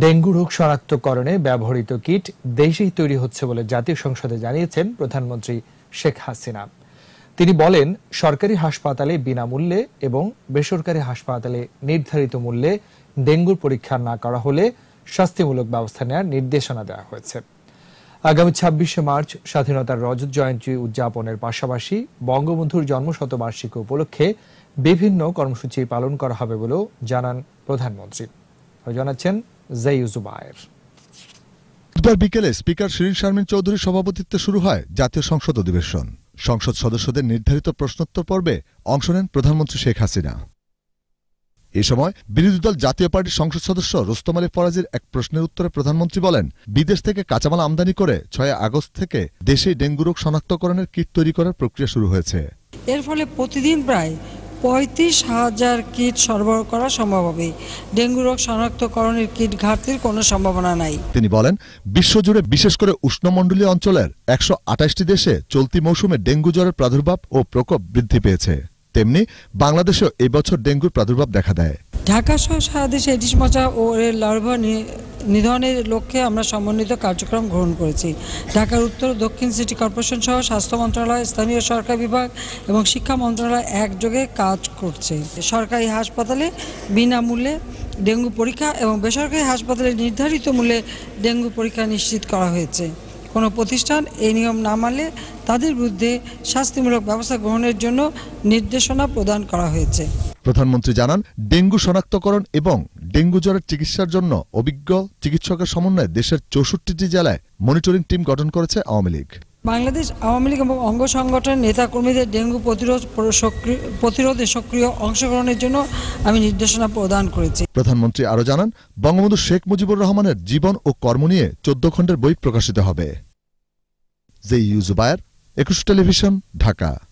dengue রোগ শনাক্তকরণে ব্যবহৃত কিট দেশেই তৈরি হচ্ছে বলে জাতীয় সংসদে জানিয়েছেন প্রধানমন্ত্রী শেখ হাসিনা তিনি বলেন সরকারি হাসপাতালে বিনামূল্যে এবং বেসরকারি হাসপাতালে নির্ধারিত মূল্যে ডেঙ্গুর পরীক্ষা না করা হলে শাস্তিমূলক ব্যবস্থা নেওয়ার নির্দেশনা দেওয়া হয়েছে আগামী ছাব্বিশে মার্চ স্বাধীনতার রজত জয়ন্তী উদযাপনের পাশাপাশি বঙ্গবন্ধুর জন্মশতবার্ষিকী উপলক্ষে বিভিন্ন কর্মসূচি পালন করা হবে বলেও জানান প্রধানমন্ত্রী জানাচ্ছেন জাইউ জুবায়ের বুধবার বিকেলে স্পিকার শিরিন শারমিন চৌধুরীর সভাপতিত্বে শুরু হয় জাতীয় সংসদ অধিবেশন সংসদ সদস্যদের নির্ধারিত প্রশ্নোত্তর পর্বে অংশ নেন প্রধানমন্ত্রী শেখ হাসিনা এ সময় বিরোধী দল জাতীয় পার্টির সংসদ সদস্য রোস্তম আলী ফরাজির এক প্রশ্নের উত্তরে প্রধানমন্ত্রী বলেন বিদেশ থেকে কাঁচামাল আমদানি করে ছয় আগস্ট থেকে দেশে ডেঙ্গু রোগ শনাক্তকরণের কিট তৈরি করার প্রক্রিয়া শুরু হয়েছে এর ফলে প্রতিদিন প্রায় পঁয়ত্রিশ হাজার কিট সরবরাহ করা সম্ভব হবে ডেঙ্গু রোগ শনাক্তকরণের কিট ঘাটতির কোনো সম্ভাবনা নাই তিনি বলেন বিশ্বজুড়ে বিশেষ করে উষ্ণমণ্ডলীয় অঞ্চলের একশো আঠাশটি দেশে চলতি মৌসুমে ডেঙ্গু জ্বরের প্রাদুর্ভাব ও প্রকোপ বৃদ্ধি পেয়েছে তেমনি বাংলাদেশেও এবছর ডেঙ্গুর প্রাদুর্ভাব দেখা দেয় ঢাকা সারা দেশে এডিস মশা ও এর লার্ভা নিধনের লক্ষ্যে আমরা সমন্বিত কার্যক্রম গ্রহণ করেছি ঢাকার উত্তর দক্ষিণ সিটি কর্পোরেশন সহ স্বাস্থ্য মন্ত্রণালয় স্থানীয় সরকার বিভাগ এবং শিক্ষা মন্ত্রণালয় একযোগে কাজ করছে সরকারি হাসপাতালে বিনামূল্যে ডেঙ্গু পরীক্ষা এবং বেসরকারি হাসপাতালে নির্ধারিত মূল্যে ডেঙ্গু পরীক্ষা নিশ্চিত করা হয়েছে কোনো প্রতিষ্ঠান এই নিয়ম না মানলে তাদের বিরুদ্ধে শাস্তিমূলক ব্যবস্থা গ্রহণের জন্য নির্দেশনা প্রদান করা হয়েছে প্রধানমন্ত্রী জানান ডেঙ্গু শনাক্তকরণ এবং ডেঙ্গু জ্বরের চিকিৎসার জন্য অভিজ্ঞ চিকিৎসকের সমন্বয়ে দেশের চৌষট্টিটি জেলায় মনিটরিং টিম গঠন করেছে আওয়ামী লীগ বাংলাদেশ আওয়ামী লীগ এবং অঙ্গ সংগঠনের নেতাকর্মীদের ডেঙ্গু প্রতিরোধ প্রতিরোধে সক্রিয় অংশগ্রহণের জন্য আমি নির্দেশনা প্রদান করেছি প্রধানমন্ত্রী আরও জানান বঙ্গবন্ধু শেখ মুজিবুর রহমানের জীবন ও কর্ম নিয়ে চোদ্দ খণ্ডের বই প্রকাশিত হবে জে ইউজুবায়ার একুশ টেলিভিশন ঢাকা